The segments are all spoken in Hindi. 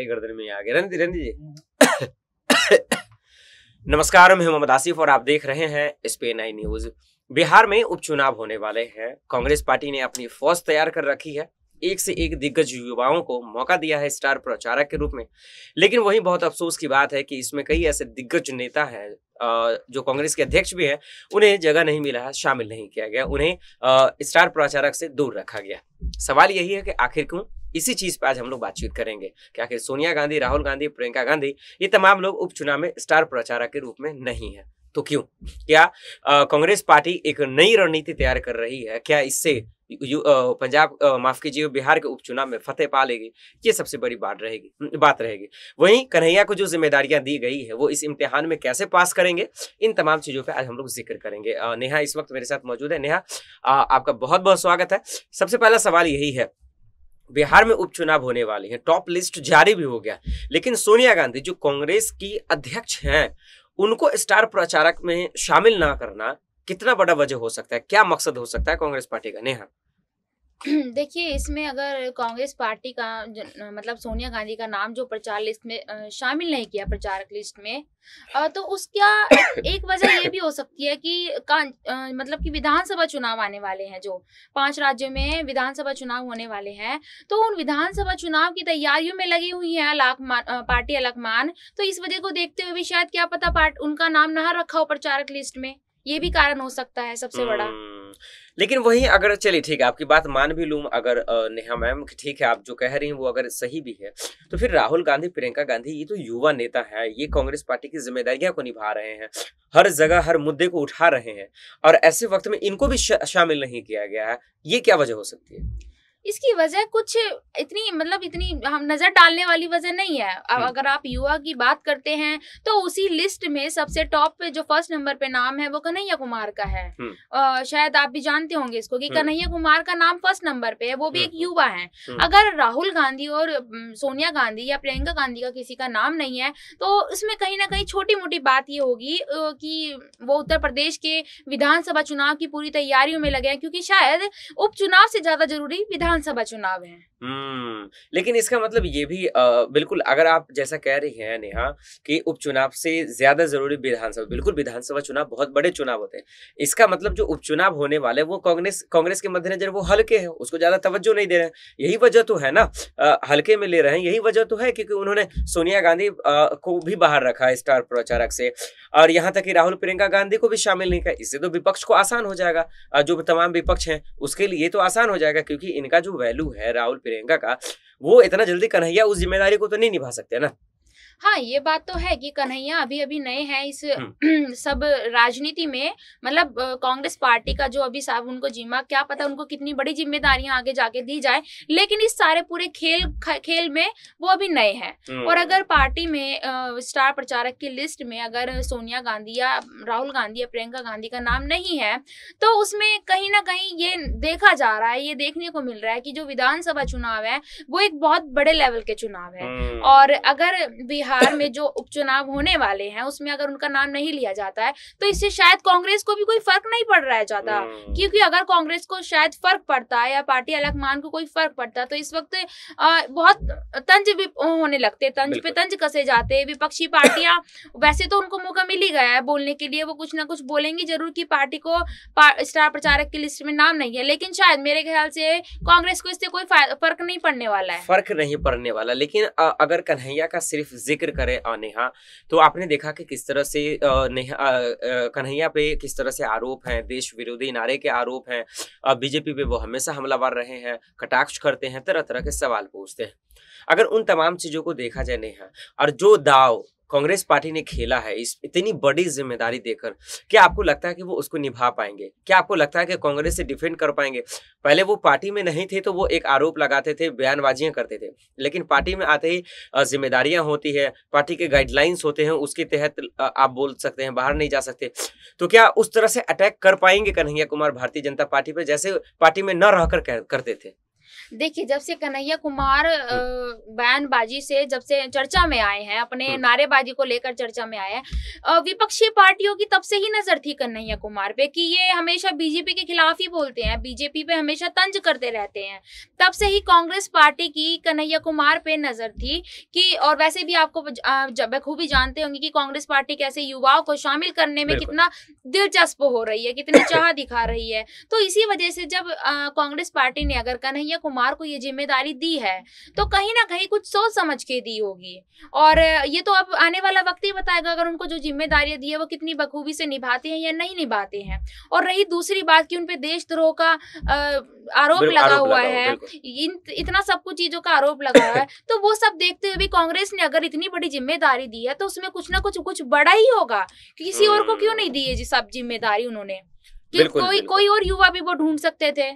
पहले गर्दन में आ गया रहने रहने दीजिए नमस्कार मैं मोहम्मद आसिफ और आप देख रहे हैं स्पेन आई न्यूज बिहार में उपचुनाव होने वाले हैं कांग्रेस पार्टी ने अपनी फौज तैयार कर रखी है एक से एक दिग्गज युवाओं को मौका दिया है स्टार प्रचारक के रूप में लेकिन वही बहुत अफसोस की बात है कि इसमें कई ऐसे दिग्गज नेता हैं जो कांग्रेस के अध्यक्ष भी हैं उन्हें जगह नहीं मिला है शामिल नहीं किया गया उन्हें स्टार प्रचारक से दूर रखा गया सवाल यही है कि आखिर क्यों इसी चीज पे आज हम लोग बातचीत करेंगे कि आखिर सोनिया गांधी राहुल गांधी प्रियंका गांधी ये तमाम लोग उपचुनाव में स्टार प्रचारक के रूप में नहीं है तो क्यों क्या कांग्रेस पार्टी एक नई रणनीति तैयार कर रही है क्या इससे पंजाब माफ कीजिए बिहार के उपचुनाव में फतेह पा लेगी ये सबसे बड़ी बात रहेगी बात रहेगी वहीं कन्हैया को जो जिम्मेदारियां दी गई है वो इस इम्तिहान में कैसे पास करेंगे इन तमाम चीज़ों पर आज हम लोग जिक्र करेंगे नेहा इस वक्त मेरे साथ मौजूद है नेहा आपका बहुत बहुत स्वागत है सबसे पहला सवाल यही है बिहार में उपचुनाव होने वाले हैं टॉप लिस्ट जारी भी हो गया लेकिन सोनिया गांधी जो कांग्रेस की अध्यक्ष हैं उनको स्टार प्रचारक में शामिल ना करना कितना बड़ा वजह हो सकता है क्या मकसद हो सकता है कांग्रेस पार्टी का नेहा देखिए इसमें अगर कांग्रेस पार्टी का मतलब सोनिया गांधी का नाम जो प्रचार लिस्ट में शामिल नहीं किया प्रचारक लिस्ट में तो उसका एक वजह ये भी हो सकती है कि का मतलब कि विधानसभा चुनाव आने वाले हैं जो पांच राज्यों में विधानसभा चुनाव होने वाले हैं तो उन विधानसभा चुनाव की तैयारियों में लगी हुई है अलाक पार्टी अलकमान तो इस वजह को देखते हुए भी शायद क्या पता पार्ट उनका नाम ना रखा हो प्रचारक लिस्ट में ये भी कारण हो सकता है सबसे बड़ा हम्म। लेकिन वही अगर चलिए ठीक है आपकी बात मान भी लूँ अगर नेहा मैम ठीक है आप जो कह रही हैं वो अगर सही भी है तो फिर राहुल गांधी प्रियंका गांधी ये तो युवा नेता है ये कांग्रेस पार्टी की जिम्मेदारियां को निभा रहे हैं हर जगह हर मुद्दे को उठा रहे हैं और ऐसे वक्त में इनको भी शामिल नहीं किया गया है ये क्या वजह हो सकती है इसकी वजह कुछ इतनी मतलब इतनी हम नजर डालने वाली वजह नहीं है अब हम्म। अगर आप युवा की बात करते हैं तो उसी लिस्ट में सबसे टॉप पे जो फर्स्ट नंबर पे नाम है वो कन्हैया कुमार का है आ, हम्म। शायद आप भी जानते होंगे इसको कि हम्म। कन्हैया कुमार का नाम फर्स्ट नंबर पे है वो भी एक युवा है अगर राहुल गांधी और सोनिया गांधी या प्रियंका गांधी का किसी का नाम नहीं है तो इसमें कहीं ना कहीं छोटी मोटी बात ये होगी कि वो उत्तर प्रदेश के विधानसभा चुनाव की पूरी तैयारियों में लगे हैं क्योंकि शायद उपचुनाव से ज्यादा जरूरी विधान विधानसभा चुनाव है हम्म लेकिन इसका मतलब ये भी आ, बिल्कुल अगर आप जैसा कह रही हैं नेहा कि उपचुनाव से ज्यादा जरूरी विधानसभा बिल्कुल विधानसभा चुनाव बहुत बड़े चुनाव होते हैं इसका मतलब जो उपचुनाव होने वाले वो कांग्रेस कांग्रेस के मद्देनजर वो हल्के हैं उसको ज्यादा तवज्जो नहीं दे रहे यही वजह तो है ना हल्के में ले रहे हैं यही वजह तो है क्योंकि उन्होंने सोनिया गांधी आ, को भी बाहर रखा है स्टार प्रचारक से और यहाँ तक कि राहुल प्रियंका गांधी को भी शामिल नहीं किया इससे तो विपक्ष को आसान हो जाएगा जो तमाम विपक्ष हैं उसके लिए तो आसान हो जाएगा क्योंकि इनका जो वैल्यू है राहुल प्रियंका का वो इतना जल्दी कन्हैया उस जिम्मेदारी को तो नहीं निभा सकते ना हाँ ये बात तो है कि कन्हैया अभी अभी नए हैं इस सब राजनीति में मतलब कांग्रेस पार्टी का जो अभी साहब उनको जिम्मा क्या पता उनको कितनी बड़ी जिम्मेदारियां आगे जाके दी जाए लेकिन इस सारे पूरे खेल खेल में वो अभी नए हैं और अगर पार्टी में स्टार प्रचारक की लिस्ट में अगर सोनिया गांधी या राहुल गांधी या प्रियंका गांधी का नाम नहीं है तो उसमें कहीं ना कहीं ये देखा जा रहा है ये देखने को मिल रहा है कि जो विधानसभा चुनाव है वो एक बहुत बड़े लेवल के चुनाव है और अगर बिहार बिहार में जो उपचुनाव होने वाले हैं उसमें अगर उनका नाम नहीं लिया जाता है तो इससे शायद कांग्रेस को भी कोई फर्क नहीं पड़ रहा है ज्यादा हम्म। क्योंकि अगर कांग्रेस को शायद फर्क पड़ता या पार्टी अलकमान को कोई फर्क पड़ता तो इस वक्त बहुत तंज भी होने लगते तंज पे तंज कसे जाते विपक्षी पार्टियां वैसे तो उनको मौका मिल ही गया है बोलने के लिए वो कुछ ना कुछ बोलेंगी जरूर की पार्टी को स्टार प्रचारक की लिस्ट में नाम नहीं है लेकिन शायद मेरे ख्याल से कांग्रेस को इससे कोई फर्क नहीं पड़ने वाला है फर्क नहीं पड़ने वाला लेकिन अगर कन्हैया का सिर्फ जिक्र जिक्र करें नेहा तो आपने देखा कि किस तरह से नेहा कन्हैया पे किस तरह से आरोप हैं देश विरोधी नारे के आरोप हैं बीजेपी पे वो हमेशा हमलावर रहे हैं कटाक्ष करते हैं तरह तरह के सवाल पूछते हैं अगर उन तमाम चीज़ों को देखा जाए नेहा और जो दाव कांग्रेस पार्टी ने खेला है इस इतनी बड़ी जिम्मेदारी देकर क्या आपको लगता है कि वो उसको निभा पाएंगे क्या आपको लगता है कि कांग्रेस से डिफेंड कर पाएंगे पहले वो पार्टी में नहीं थे तो वो एक आरोप लगाते थे बयानबाजियां करते थे लेकिन पार्टी में आते ही जिम्मेदारियां होती है पार्टी के गाइडलाइंस होते हैं उसके तहत आप बोल सकते हैं बाहर नहीं जा सकते तो क्या उस तरह से अटैक कर पाएंगे कन्हैया कुमार भारतीय जनता पार्टी पर जैसे पार्टी में न रहकर करते थे देखिए जब से कन्हैया कुमार हाँ। बयानबाजी से जब से चर्चा में आए हैं अपने हाँ। नारेबाजी को लेकर चर्चा में आए हैं विपक्षी पार्टियों की तब से ही नजर थी कन्हैया कुमार पे कि ये हमेशा बीजेपी के खिलाफ ही बोलते हैं बीजेपी पे हमेशा तंज करते रहते हैं तब से ही कांग्रेस पार्टी की कन्हैया कुमार पे नजर थी कि और वैसे भी आपको बखूबी जानते होंगे कि कांग्रेस पार्टी कैसे युवाओं को शामिल करने में कितना दिलचस्प हो रही है कितनी चाह दिखा रही है तो इसी वजह से जब कांग्रेस पार्टी ने अगर कन्हैया कुमार को ये जिम्मेदारी दी है तो कहीं ना कहीं कुछ सोच समझ के दी होगी और ये तो अब आने वाला वक्त ही बताएगा अगर उनको जो जिम्मेदारियां दी है वो कितनी बखूबी से निभाते हैं या नहीं निभाते हैं और रही दूसरी बात की उनपे देशद्रोह का आरोप लगा हुआ लगा है इन, इतना सब कुछ चीजों का आरोप लगा हुआ है तो वो सब देखते हुए भी कांग्रेस ने अगर इतनी बड़ी जिम्मेदारी दी है तो उसमें कुछ ना कुछ कुछ बड़ा ही होगा किसी और को क्यों नहीं हम्म। दी है जी सब जिम्मेदारी उन्होंने कि कोई कोई और युवा भी वो ढूंढ सकते थे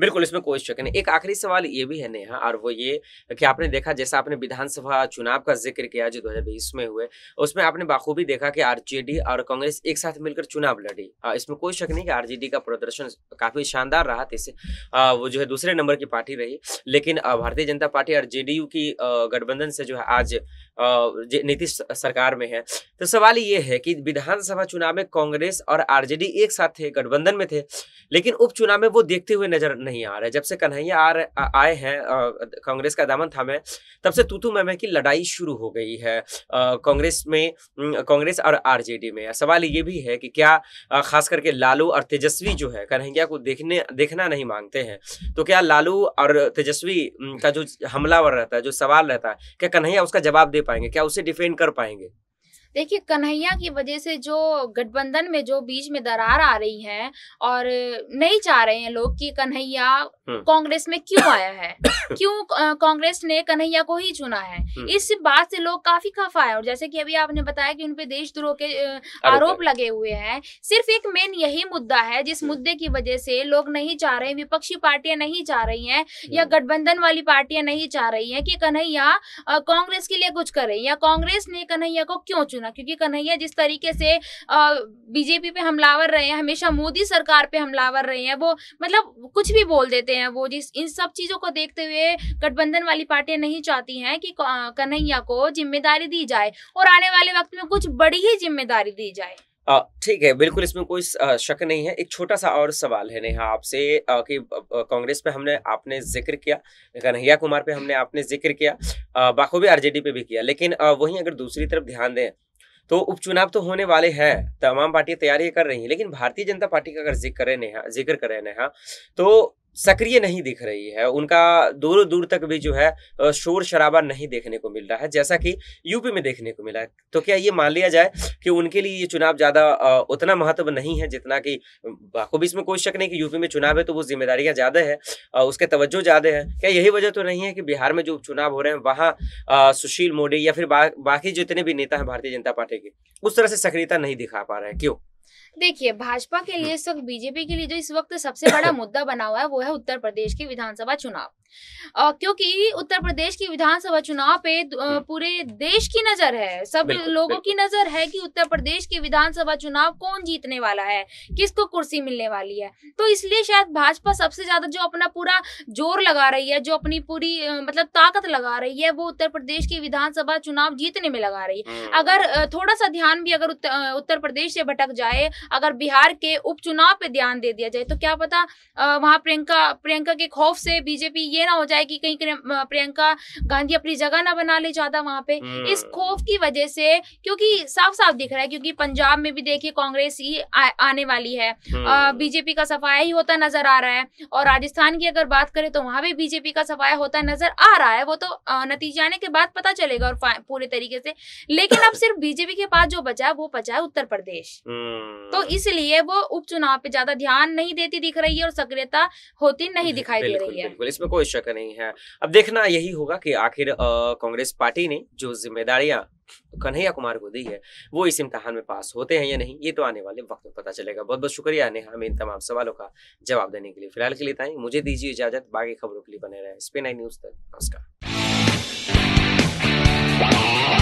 बिल्कुल इसमें कोई शक नहीं एक आखिरी सवाल ये भी है नेहा और वो ये कि आपने देखा जैसा आपने विधानसभा चुनाव का जिक्र किया जो 2020 में हुए उसमें आपने बाखूबी देखा कि आरजेडी और कांग्रेस एक साथ मिलकर चुनाव लड़ी इसमें कोई शक नहीं कि आरजेडी का प्रदर्शन काफी शानदार रहा था वो जो है दूसरे नंबर की पार्टी रही लेकिन भारतीय जनता पार्टी आर की गठबंधन से जो है आज नीतीश सरकार में है तो सवाल ये है कि विधानसभा चुनाव में कांग्रेस और आरजेडी एक साथ थे गठबंधन में थे लेकिन उपचुनाव में वो देखते हुए नजर नहीं आ रहे जब से कन्हैया आए हैं कांग्रेस का दामन थामे तब से तूतू मैम की लड़ाई शुरू हो गई है कांग्रेस में कांग्रेस और आरजेडी में सवाल ये भी है कि क्या खास करके लालू और तेजस्वी जो है कन्हैया को देखने देखना नहीं मांगते हैं तो क्या लालू और तेजस्वी का जो हमलावर रहता है जो सवाल रहता है क्या कन्हैया उसका जवाब दे दे पाएंगे क्या उसे डिफेंड कर पाएंगे देखिए कन्हैया की वजह से जो गठबंधन में जो बीच में दरार आ रही है और नहीं चाह रहे हैं लोग कि कन्हैया हम्म। कांग्रेस में क्यों आया है क्यों कांग्रेस ने कन्हैया को ही चुना है हम्म। इस बात से लोग काफी खफा है और जैसे कि अभी आपने बताया कि उनपे देशद्रोह के आरोप लगे हुए हैं सिर्फ एक मेन यही मुद्दा है जिस हम्म। मुद्दे की वजह से लोग नहीं चाह रहे विपक्षी पार्टियां नहीं चाह रही हैं या गठबंधन वाली पार्टियां नहीं चाह रही हैं कि कन्हैया कांग्रेस के लिए कुछ करे या कांग्रेस ने कन्हैया को क्यों चुना चुना क्योंकि कन्हैया जिस तरीके से बीजेपी पे हमलावर रहे हैं हमेशा मोदी सरकार पे हमलावर रहे हैं वो मतलब कुछ भी बोल देते हैं वो जिस इन सब चीजों को देखते हुए गठबंधन वाली पार्टियां नहीं चाहती हैं कि कन्हैया को जिम्मेदारी दी जाए और आने वाले वक्त में कुछ बड़ी ही जिम्मेदारी दी जाए ठीक है बिल्कुल इसमें कोई शक नहीं है एक छोटा सा और सवाल है नेहा आपसे कि कांग्रेस पे हमने आपने जिक्र किया कन्हैया कुमार पे हमने आपने जिक्र किया बाखूबी आरजेडी पे भी किया लेकिन वहीं अगर दूसरी तरफ ध्यान दें तो उपचुनाव तो होने वाले हैं तमाम पार्टियां तैयारी कर रही हैं लेकिन भारतीय जनता पार्टी का अगर जिक्र करें नेहा जिक्र करें नेहा तो सक्रिय नहीं दिख रही है उनका दूर दूर तक भी जो है शोर शराबा नहीं देखने को मिल रहा है जैसा कि यूपी में देखने को मिला है तो क्या ये मान लिया जाए कि उनके लिए ये चुनाव ज़्यादा उतना महत्व नहीं है जितना कि बाखूबी इसमें कोई शक नहीं कि यूपी में चुनाव है तो वो जिम्मेदारियाँ ज़्यादा है उसके तवज्जो ज़्यादा है क्या यही वजह तो नहीं है कि बिहार में जो चुनाव हो रहे हैं वहाँ सुशील मोदी या फिर बाकी जितने भी नेता हैं भारतीय जनता पार्टी के उस तरह से सक्रियता नहीं दिखा पा रहे हैं क्यों देखिए भाजपा के लिए इस वक्त बीजेपी के लिए जो इस वक्त सबसे बड़ा मुद्दा बना हुआ है वो है उत्तर प्रदेश के विधानसभा चुनाव क्योंकि उत्तर प्रदेश की विधानसभा चुनाव पे हम्म। पूरे देश की नजर है सब लोगों की नजर है कि उत्तर प्रदेश के विधानसभा चुनाव कौन जीतने वाला है किसको कुर्सी मिलने वाली है तो इसलिए शायद भाजपा सबसे ज्यादा जो अपना पूरा जोर लगा रही है जो अपनी पूरी मतलब ताकत लगा रही है वो उत्तर प्रदेश के विधानसभा चुनाव जीतने में लगा रही है हम्म। अगर थोड़ा सा ध्यान भी अगर उत्तर प्रदेश से भटक जाए अगर बिहार के उपचुनाव पे ध्यान दे दिया जाए तो क्या पता वहां प्रियंका प्रियंका के खौफ से बीजेपी ये ना हो जाए कि कहीं प्रियंका गांधी अपनी जगह ना बना ले ज्यादा वहां पे इस हम्म। खौफ की वजह से क्योंकि साफ साफ दिख रहा है क्योंकि पंजाब में भी देखिए कांग्रेस ही आ, आने वाली है हम्म। बीजेपी का सफाया ही होता नजर आ रहा है और राजस्थान की अगर बात करें तो वहां भी बीजेपी का सफाया होता नजर आ रहा है वो तो नतीजे आने के बाद पता चलेगा और पूरे तरीके से लेकिन अब सिर्फ बीजेपी के पास जो बचा है वो बचा है उत्तर प्रदेश तो हम्म। इसलिए वो उपचुनाव पे ज्यादा ध्यान नहीं देती दिख रही है और सक्रियता होती नहीं दिखाई दे रही है इसमें कोई शक नहीं है अब देखना यही होगा कि आखिर कांग्रेस पार्टी ने जो जिम्मेदारियां कन्हैया कुमार को दी है वो इस इम्तहान में पास होते हैं या नहीं ये तो आने वाले वक्त में पता चलेगा बहुत बहुत शुक्रिया नेहा हमें इन तमाम सवालों का जवाब देने के लिए फिलहाल के लिए ताई मुझे दीजिए इजाजत बाकी खबरों के लिए बने रहे स्पेन आई न्यूज तक नमस्कार